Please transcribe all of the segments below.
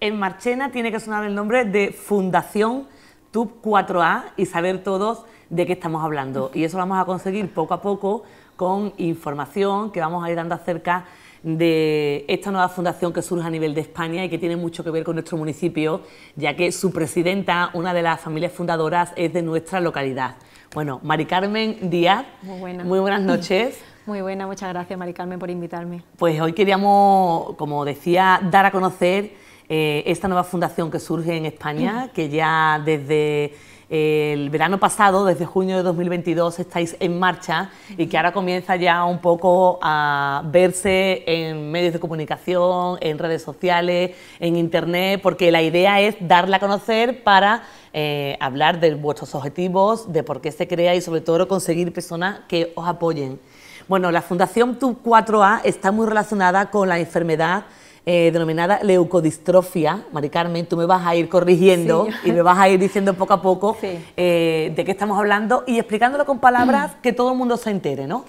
En Marchena tiene que sonar el nombre de Fundación TUB 4A y saber todos de qué estamos hablando. Y eso lo vamos a conseguir poco a poco con información que vamos a ir dando acerca de esta nueva fundación que surge a nivel de España y que tiene mucho que ver con nuestro municipio, ya que su presidenta, una de las familias fundadoras, es de nuestra localidad. Bueno, Mari Carmen Díaz, muy, muy buenas noches. Muy buena, muchas gracias Mari Carmen por invitarme. Pues hoy queríamos, como decía, dar a conocer eh, esta nueva fundación que surge en España, que ya desde eh, el verano pasado, desde junio de 2022, estáis en marcha y que ahora comienza ya un poco a verse en medios de comunicación, en redes sociales, en internet, porque la idea es darla a conocer para eh, hablar de vuestros objetivos, de por qué se crea y sobre todo conseguir personas que os apoyen. Bueno, la Fundación TUB 4A está muy relacionada con la enfermedad eh, denominada leucodistrofia. Mari Carmen, tú me vas a ir corrigiendo y me vas a ir diciendo poco a poco eh, de qué estamos hablando y explicándolo con palabras que todo el mundo se entere, ¿no?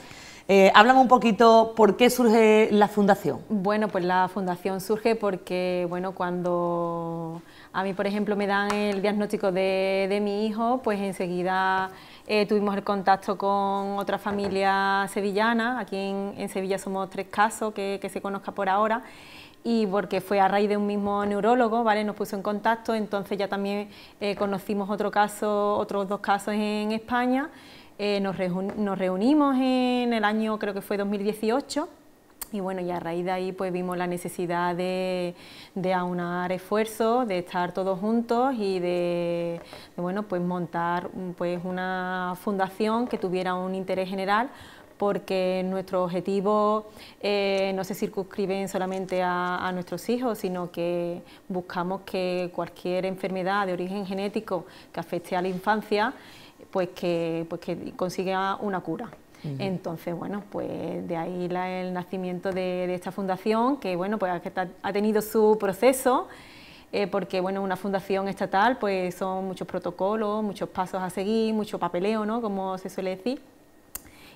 Eh, háblame un poquito por qué surge la fundación. Bueno, pues la fundación surge porque, bueno, cuando a mí, por ejemplo, me dan el diagnóstico de, de mi hijo, pues enseguida eh, tuvimos el contacto con otra familia sevillana. Aquí en, en Sevilla somos tres casos que, que se conozca por ahora y porque fue a raíz de un mismo neurólogo, ¿vale? Nos puso en contacto, entonces ya también eh, conocimos otro caso, otros dos casos en España. Eh, nos, reunimos en el año, creo que fue 2018, y bueno, ya a raíz de ahí pues vimos la necesidad de, aunar esfuerzos, de estar todos juntos y de, bueno, pues montar pues una fundación que tuviera un interés general porque nuestro objetivo... Eh, no se circunscribe solamente a, nuestros hijos, sino que buscamos que cualquier enfermedad de origen genético que afecte a la infancia, pues que, pues consiga una cura. Entonces, bueno, pues de ahí el nacimiento de, esta fundación, que bueno, pues ha tenido su proceso. Eh, porque bueno, una fundación estatal pues son muchos protocolos, muchos pasos a seguir, mucho papeleo, ¿no? como se suele decir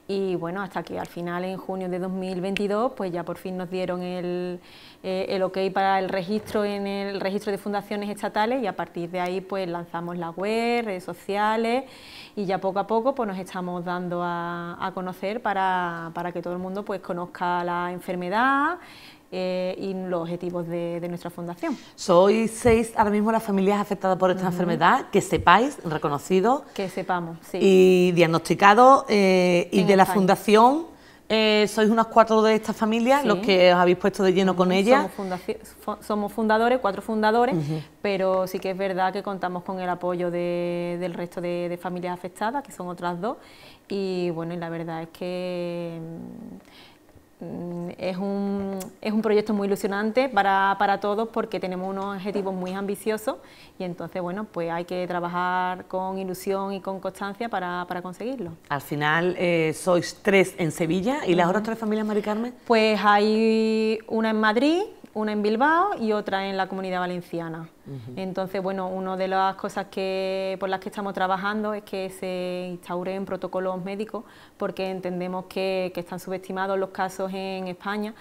y bueno, hasta que al final en junio de 2022 pues ya por fin nos dieron eh, el, ok para el registro en el registro de fundaciones estatales y a partir de ahí pues lanzamos la web, redes sociales y ya poco a poco pues nos estamos dando a, conocer para, para que todo el mundo pues conozca la enfermedad, eh, y los objetivos de, nuestra fundación. Sois seis ahora mismo las familias afectadas por esta enfermedad, que sepáis, reconocido. Que sepamos, sí. Y diagnosticados... Eh, y de la fundación... Eh, sois unas cuatro de estas familias los que os habéis puesto de lleno con ellas... Somos, fundadores, cuatro fundadores, pero sí que es verdad que contamos con el apoyo del resto de, de, familias afectadas, que son otras dos. Y bueno, y la verdad es que Mm, es un, es un, proyecto muy ilusionante para, todos porque tenemos unos objetivos muy ambiciosos y entonces, bueno, pues hay que trabajar con ilusión y con constancia para, conseguirlo. Al final eh, sois tres en Sevilla y las otras tres familias, Mari Carmen. Pues hay una en Madrid, una en Bilbao y otra en la Comunidad Valenciana. Entonces, bueno, una de las cosas que, por las que estamos trabajando es que se instauren protocolos médicos porque entendemos que, están subestimados los casos en España,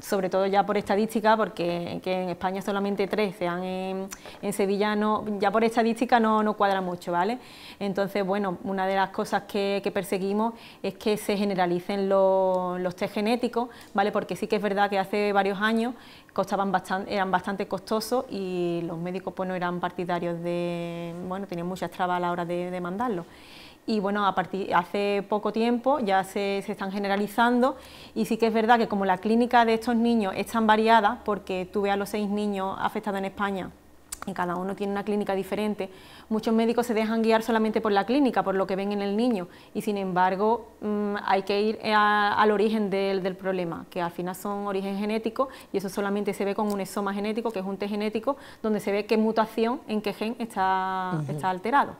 sobre todo ya por estadística, porque que en España solamente tres sean en, en Sevilla, no, ya por estadística no, no cuadra mucho, ¿vale? Entonces, bueno, una de las cosas que, perseguimos es que se generalicen los, los test genéticos, ¿vale? Porque sí que es verdad que hace varios años costaban bastante, eran bastante costosos y los médicos pues, no eran partidarios de, bueno, tenían muchas trabas a la hora de, mandarlo. y bueno, a partir, hace poco tiempo ya se, se, están generalizando y sí que es verdad que como la clínica de estos niños es tan variada, porque tuve a los seis niños afectados en España ...y cada uno tiene una clínica diferente. Muchos médicos se dejan guiar solamente por la clínica, por lo que ven en el niño, y sin embargo mm, hay que ir al origen del, problema, que al final son origen genético, y eso solamente se ve con un exoma genético, que es un test genético, donde se ve qué mutación en qué gen está, está alterado.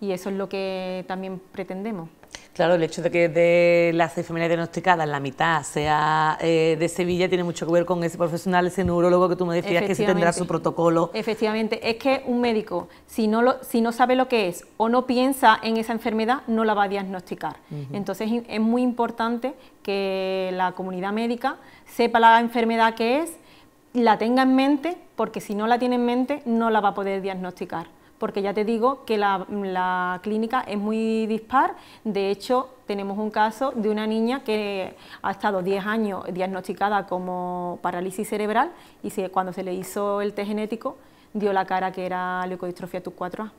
Y eso es lo que también pretendemos. Claro, el hecho de que de las enfermedades diagnosticadas la mitad sea eh, de Sevilla tiene mucho que ver con ese profesional, ese neurólogo que tú me decías que sí tendrá su protocolo. Efectivamente, es que un médico, si no, si no sabe lo que es o no piensa en esa enfermedad, no la va a diagnosticar. Entonces es muy importante que la comunidad médica sepa la enfermedad que es, la tenga en mente, porque si no la tiene en mente, no la va a poder diagnosticar porque ya te digo que la, clínica es muy dispar. De hecho, tenemos un caso de una niña que ha estado 10 años diagnosticada como parálisis cerebral y cuando se le hizo el test genético, dio la cara que era leucodistrofia tus 4 a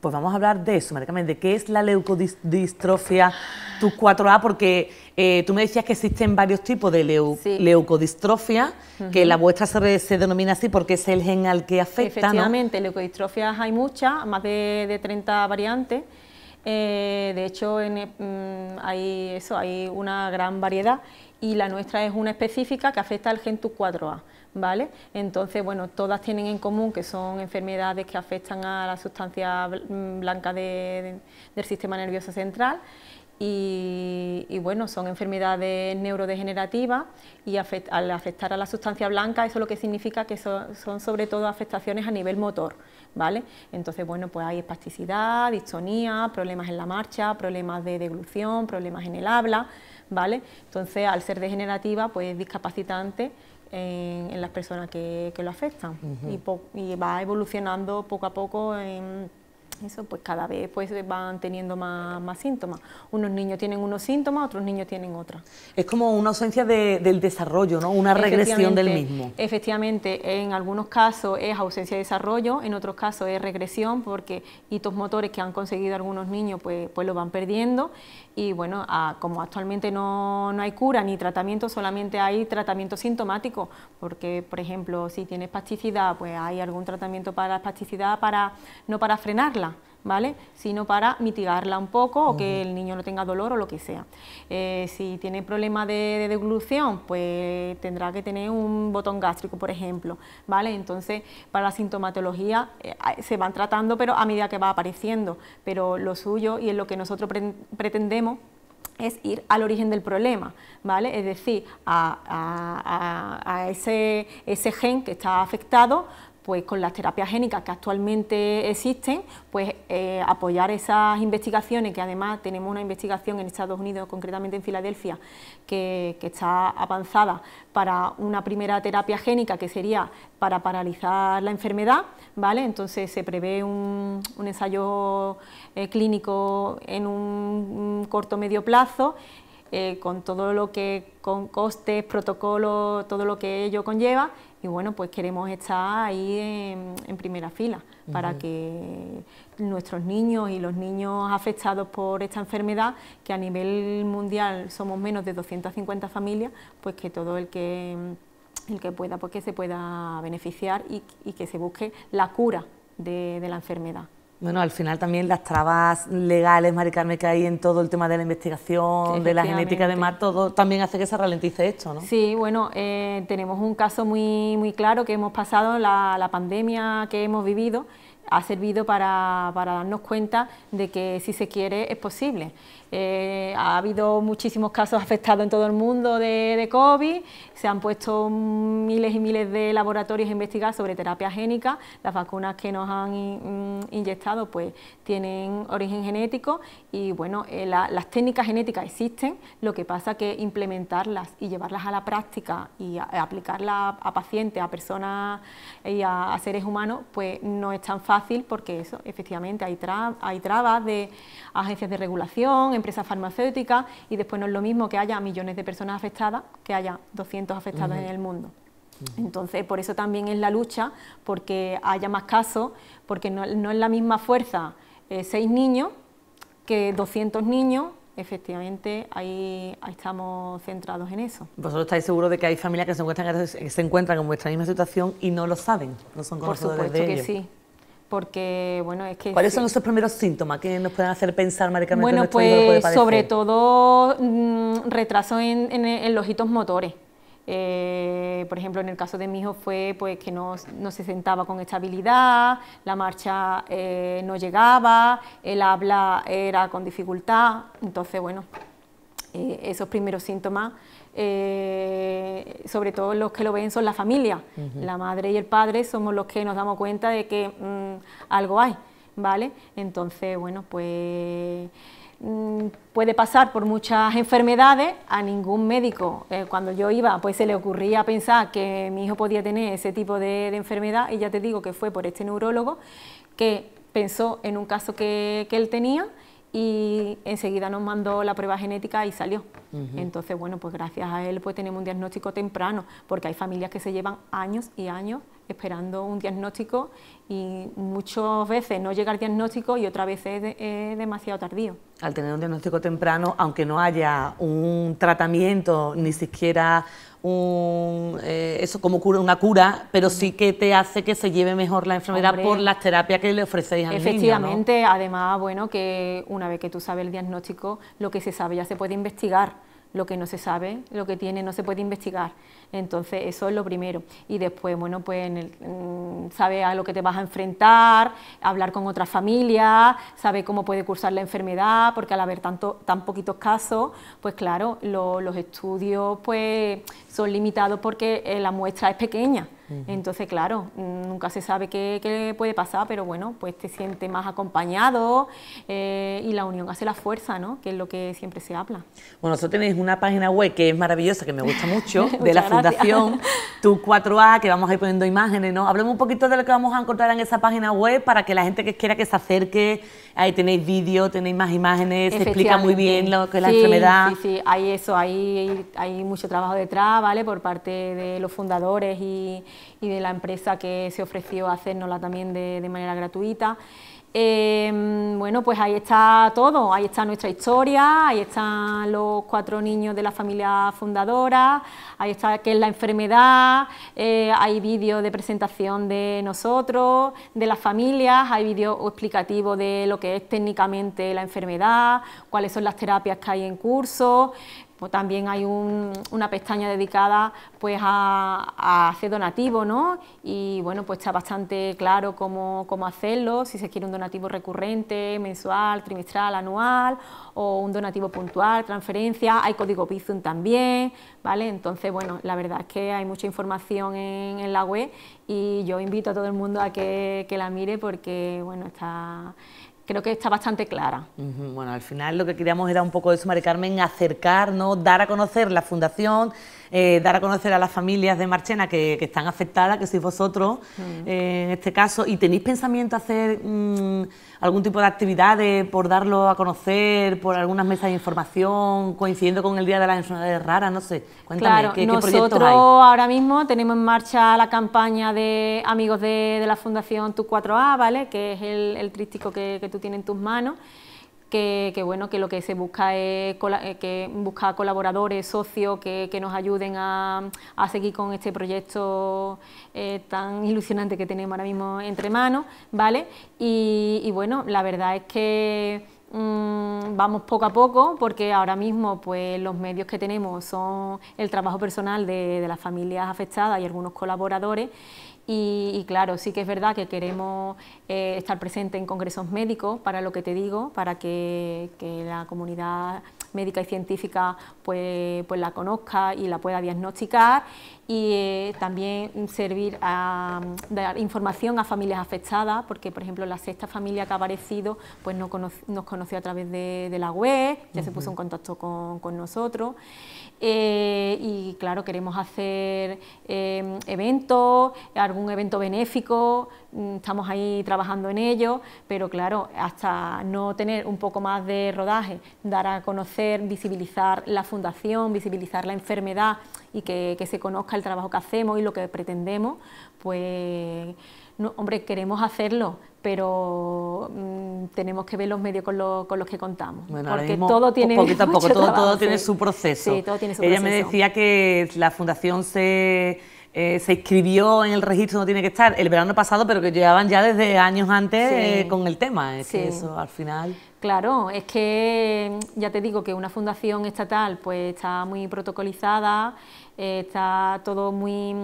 Pues vamos a hablar de eso, maricamente. de qué es la leucodistrofia tus 4 a porque eh, tú me decías que existen varios tipos de leucodistrofia, que la vuestra se, denomina así porque es el gen al que afecta. Efectivamente, leucodistrofias hay muchas, más de, 30 variantes. Eh, de hecho, eh, mm, hay, eso, hay una gran variedad y la nuestra es una específica que afecta al gen tu 4 a ¿vale? Entonces, bueno, todas tienen en común que son enfermedades que afectan a la sustancia mm, blanca del sistema nervioso central y, bueno, son enfermedades neurodegenerativas y al afectar a la sustancia blanca eso lo que significa que son sobre todo afectaciones a nivel motor, ¿vale? Entonces, bueno, pues hay espasticidad, distonía, problemas en la marcha, problemas de deglución, problemas en el habla, ¿vale? Entonces, al ser degenerativa, pues es discapacitante en, las personas que, que lo afectan y, y, va evolucionando poco a poco en eso pues cada vez pues van teniendo más, síntomas. Unos niños tienen unos síntomas, otros niños tienen otros. Es como una ausencia del desarrollo, ¿no? Una regresión del mismo. Efectivamente, en algunos casos es ausencia de desarrollo, en otros casos es regresión porque hitos motores que han conseguido algunos niños pues, pues lo van perdiendo y bueno, como actualmente no, hay cura ni tratamiento, solamente hay tratamiento sintomático porque, por ejemplo, si tienes pasticidad, pues hay algún tratamiento para la pasticidad para, no para frenarla, ¿vale? Sino para mitigarla un poco o que el niño no tenga dolor o lo que sea. Eh, si tiene problema de, deglución, pues tendrá que tener un botón gástrico, por ejemplo, ¿vale? Entonces, para la sintomatología eh, se van tratando, pero a medida que va apareciendo, pero lo suyo y es lo que nosotros pretendemos es ir al origen del problema, ¿vale? Es decir, a, ese, ese, gen que está afectado pues con las terapias génicas que actualmente existen, pues eh, apoyar esas investigaciones, que además tenemos una investigación en Estados Unidos, concretamente en Filadelfia, que, está avanzada para una primera terapia génica que sería para paralizar la enfermedad, ¿vale? Entonces se prevé un, ensayo eh, clínico en un, un corto medio plazo. Eh, con todo lo que con costes, protocolos, todo lo que ello conlleva y bueno, pues queremos estar ahí en, primera fila para que nuestros niños y los niños afectados por esta enfermedad, que a nivel mundial somos menos de 250 familias, pues que todo el que el que pueda, pues que se pueda beneficiar y, que se busque la cura de la enfermedad. Bueno, al final también las trabas legales, Maricarme, que hay en todo el tema de la investigación, de la genética de mar, todo también hace que se ralentice esto, ¿no? Sí, bueno, eh, tenemos un caso muy, muy claro que hemos pasado, la, la pandemia que hemos vivido, ha servido para, darnos cuenta de que si se quiere es posible. Eh, ha habido muchísimos casos afectados en todo el mundo de, de, COVID, se han puesto miles y miles de laboratorios a investigar sobre terapia génica, las vacunas que nos han mm, inyectado pues tienen origen genético y bueno, eh, las técnicas genéticas existen, lo que pasa que implementarlas y llevarlas a la práctica y aplicarlas a, pacientes, a personas y a, seres humanos pues no es tan fácil fácil porque eso, efectivamente, hay, hay trabas de agencias de regulación, empresas farmacéuticas y después no es lo mismo que haya millones de personas afectadas que haya 200 afectadas en el mundo. Entonces, por eso también es la lucha, porque haya más casos, porque no, es la misma fuerza eh, seis niños que 200 niños. Efectivamente, ahí, estamos centrados en eso. ¿Vosotros estáis seguros de que hay familias que se encuentran, que se encuentran en vuestra misma situación y no lo saben? No son conocedores Por supuesto que sí, porque bueno es que cuáles son los primeros síntomas que nos pueden hacer pensar Maricarmen bueno pues sobre todo mm, retraso en, en, los hitos motores eh, por ejemplo en el caso de mi hijo fue pues que no, se sentaba con estabilidad la marcha eh, no llegaba el habla era con dificultad entonces bueno eh, esos primeros síntomas, eh, sobre todo los que lo ven son la familia. La madre y el padre somos los que nos damos cuenta de que mm, algo hay, ¿vale? Entonces, bueno, pues mm, puede pasar por muchas enfermedades, a ningún médico eh, cuando yo iba pues se le ocurría pensar que mi hijo podía tener ese tipo de, enfermedad y ya te digo que fue por este neurólogo que pensó en un caso que él tenía y enseguida nos mandó la prueba genética y salió. Entonces, bueno, pues gracias a él pues tenemos un diagnóstico temprano, porque hay familias que se llevan años y años esperando un diagnóstico y muchas veces no llega el diagnóstico y otras veces es demasiado tardío al tener un diagnóstico temprano, aunque no haya un tratamiento, ni siquiera un, eh, eso como cura, una cura, pero sí que te hace que se lleve mejor la enfermedad por las terapias que le ofrecéis al Efectivamente, Efectivamente, además, bueno, que una vez que tú sabes el diagnóstico, lo que se sabe ya se puede investigar lo que no se sabe, lo que tiene, no se puede investigar. Entonces, eso es lo primero. Y después, bueno, pues en mm, sabe a lo que te vas a enfrentar, hablar con otras familias, sabe cómo puede cursar la enfermedad, porque al haber tanto, tan poquitos casos, pues claro, los estudios pues, son limitados porque eh, la muestra es pequeña. Entonces, claro, nunca se sabe qué, puede pasar, pero bueno, pues te sientes más acompañado eh, y la unión hace la fuerza, ¿no? Que es lo que siempre se habla. Bueno, nosotros tenéis una página web que es maravillosa, que me gusta mucho, de la Fundación Tu 4A, que vamos a ir poniendo imágenes, ¿no? Hablemos un poquito de lo que vamos a encontrar en esa página web para que la gente que quiera que se acerque, ahí tenéis vídeo, tenéis más imágenes, se explica muy bien lo que es la enfermedad. Sí, sí, hay eso, hay, hay mucho trabajo detrás, ¿vale? Por parte de los fundadores y y de la empresa que se ofreció a hacernosla también de, manera gratuita. Eh, bueno, pues ahí está todo, ahí está nuestra historia, ahí están los cuatro niños de la familia fundadora, ahí está qué es la enfermedad, eh, hay vídeos de presentación de nosotros, de las familias, hay vídeos explicativos de lo que es técnicamente la enfermedad, cuáles son las terapias que hay en curso, pues también hay una pestaña dedicada pues a, hacer donativo, ¿no? Y bueno, pues está bastante claro cómo, hacerlo, si se quiere un donativo recurrente, mensual, trimestral, anual, o un donativo puntual, transferencia, hay código Bizum también, ¿vale? Entonces, bueno, la verdad es que hay mucha información en, la web y yo invito a todo el mundo a que, que la mire porque, bueno, está creo que está bastante clara. Bueno, al final lo que queríamos era un poco eso, María Carmen, acercar, dar a conocer la fundación, eh, dar a conocer a las familias de Marchena que, están afectadas, que sois vosotros mm. eh, en este caso, y tenéis pensamiento hacer mm, algún tipo de actividades por darlo a conocer, por algunas mesas de información, coincidiendo con el Día de las Enfermedades Raras, no sé. Cuéntame, claro, ¿qué, nosotros ahora mismo tenemos en marcha la campaña de amigos de, la Fundación Tu 4A, ¿vale? que es el, trístico que, que tú tienes en tus manos que, bueno, que lo que se busca es eh, que busca colaboradores, socios que, que nos ayuden a, a, seguir con este proyecto eh, tan ilusionante que tenemos ahora mismo entre manos, ¿vale? Y, bueno, la verdad es que mm, vamos poco a poco porque ahora mismo pues los medios que tenemos son el trabajo personal de, de las familias afectadas y algunos colaboradores y, claro, sí que es verdad que queremos eh, estar presente en congresos médicos, para lo que te digo, para que, la comunidad médica y científica pues, pues, la conozca y la pueda diagnosticar y eh, también servir a dar información a familias afectadas, porque por ejemplo la sexta familia que ha aparecido pues no nos conoció a través de, la web, ya se puso en contacto con, con nosotros eh, y claro, queremos hacer em, eventos, algún evento benéfico, mm, estamos ahí trabajando en ello, pero claro, hasta no tener un poco más de rodaje, dar a conocer, visibilizar la fundación, visibilizar la enfermedad y que, se conozca el trabajo que hacemos y lo que pretendemos, pues, hombre, queremos hacerlo, pero mm, tenemos que ver los medios con, los que contamos. porque todo tiene poquito todo, tiene su proceso. Ella me decía que la fundación se eh, se inscribió en el registro, no tiene que estar, el verano pasado, pero que llevaban ya desde años antes eh, con el tema. Es que eso al final. Claro, es que ya te digo que una fundación estatal pues está muy protocolizada, está todo muy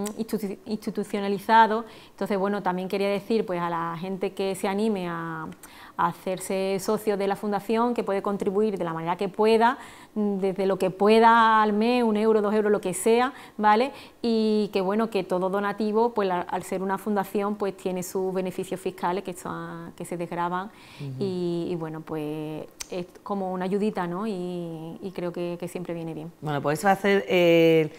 institucionalizado. Entonces, bueno, también quería decir pues, a la gente que se anime a, hacerse socio de la fundación, que puede contribuir de la manera que pueda, desde lo que pueda al mes, un euro, dos euros, lo que sea, ¿vale? Y que bueno, que todo donativo, pues al ser una fundación, pues tiene sus beneficios fiscales que, que se desgraban y, bueno, pues es como una ayudita, ¿no? Y, creo que, siempre viene bien. Bueno, pues eso va a ser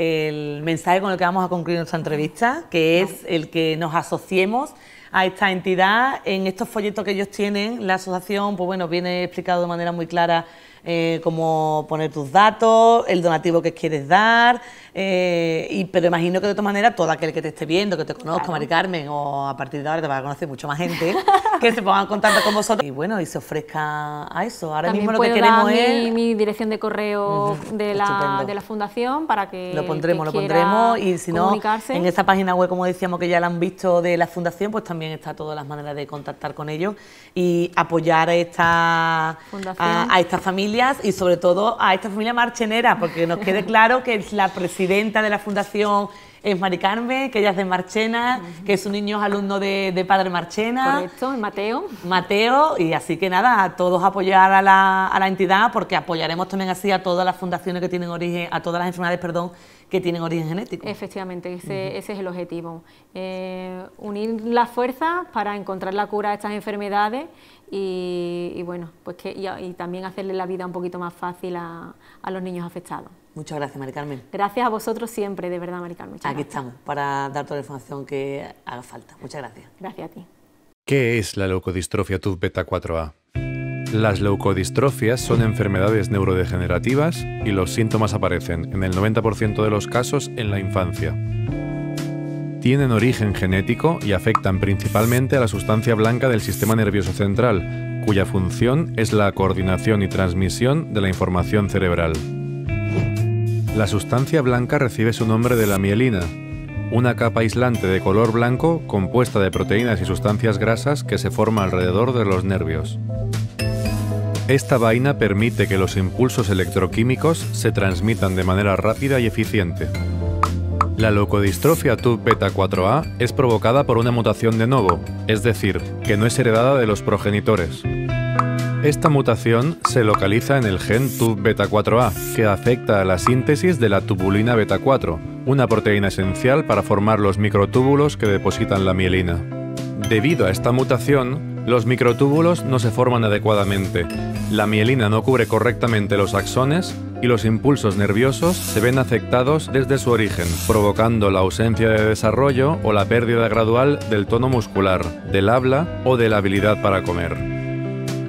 el mensaje con el que vamos a concluir nuestra entrevista, que es el que nos asociemos a esta entidad en estos folletos que ellos tienen. La asociación, pues bueno, viene explicado de manera muy clara eh, como poner tus datos, el donativo que quieres dar, eh, y, pero imagino que de otra manera todo aquel que te esté viendo, que te conozca, Mari Carmen, o a partir de ahora te va a conocer mucho más gente, que se pongan en contacto con vosotros y bueno, y se ofrezca a eso. Ahora mismo lo que queremos es... Mi, dirección de correo de, la, de, la, fundación para que... Lo pondremos, lo pondremos y si no, en esta página web, como decíamos, que ya la han visto de la fundación, pues también está todas las maneras de contactar con ellos y apoyar a esta, a esta familia y sobre todo a esta familia marchenera, porque nos quede claro que la presidenta de la fundación es Mari Carmen, que ella es de Marchena, que es un niño es alumno de, Padre Marchena. Correcto, Mateo. Mateo, y así que nada, a todos apoyar a la entidad, porque apoyaremos también así a todas las fundaciones que tienen origen, a todas las enfermedades, perdón, que tienen origen genético. Efectivamente, ese, es el objetivo. Eh, unir las fuerzas para encontrar la cura de estas enfermedades y, bueno, pues que y, también hacerle la vida un poquito más fácil a, los niños afectados. Muchas gracias, Mari Carmen. Gracias a vosotros siempre, de verdad, Mari Carmen. Aquí estamos para dar toda la información que haga falta. Muchas gracias. Gracias a ti. ¿Qué es la leucodistrofia TUB beta 4A? Las leucodistrofias son enfermedades neurodegenerativas y los síntomas aparecen en el 90% de los casos en la infancia. Tienen origen genético y afectan principalmente a la sustancia blanca del sistema nervioso central, cuya función es la coordinación y transmisión de la información cerebral. La sustancia blanca recibe su nombre de la mielina, una capa aislante de color blanco compuesta de proteínas y sustancias grasas que se forma alrededor de los nervios. Esta vaina permite que los impulsos electroquímicos se transmitan de manera rápida y eficiente. La leucodistrofia TUB beta 4A es provocada por una mutación de novo, es decir, que no es heredada de los progenitores. Esta mutación se localiza en el gen TUB beta 4A, que afecta a la síntesis de la tubulina beta 4, una proteína esencial para formar los microtúbulos que depositan la mielina. Debido a esta mutación, los microtúbulos no se forman adecuadamente, la mielina no cubre correctamente los axones y los impulsos nerviosos se ven afectados desde su origen, provocando la ausencia de desarrollo o la pérdida gradual del tono muscular, del habla o de la habilidad para comer.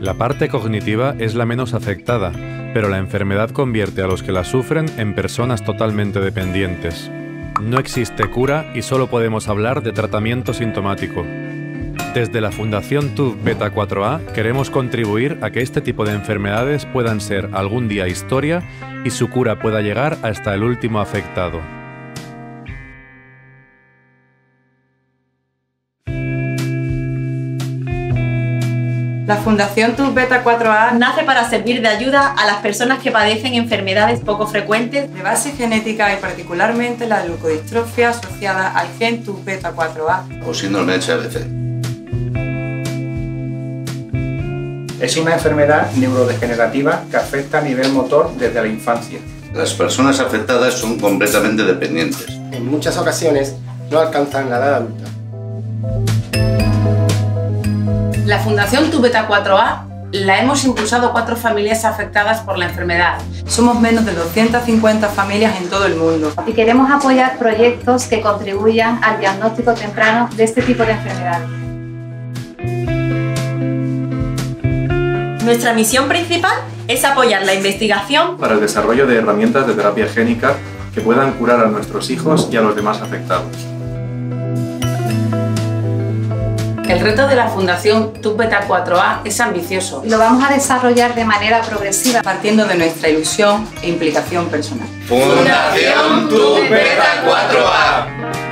La parte cognitiva es la menos afectada, pero la enfermedad convierte a los que la sufren en personas totalmente dependientes. No existe cura y solo podemos hablar de tratamiento sintomático. Desde la Fundación TUB Beta 4A queremos contribuir a que este tipo de enfermedades puedan ser algún día historia y su cura pueda llegar hasta el último afectado. La Fundación TUB Beta 4A nace para servir de ayuda a las personas que padecen enfermedades poco frecuentes de base genética y particularmente la glucodistrofia asociada al gen TUB Beta 4A o síndrome de Es una enfermedad neurodegenerativa que afecta a nivel motor desde la infancia. Las personas afectadas son completamente dependientes. En muchas ocasiones no alcanzan la edad adulta. La Fundación Tubeta 4A la hemos impulsado cuatro familias afectadas por la enfermedad. Somos menos de 250 familias en todo el mundo. Y queremos apoyar proyectos que contribuyan al diagnóstico temprano de este tipo de enfermedades. Nuestra misión principal es apoyar la investigación para el desarrollo de herramientas de terapia génica que puedan curar a nuestros hijos y a los demás afectados. El reto de la Fundación TUB Beta 4A es ambicioso. Lo vamos a desarrollar de manera progresiva, partiendo de nuestra ilusión e implicación personal. Fundación tubeta 4A.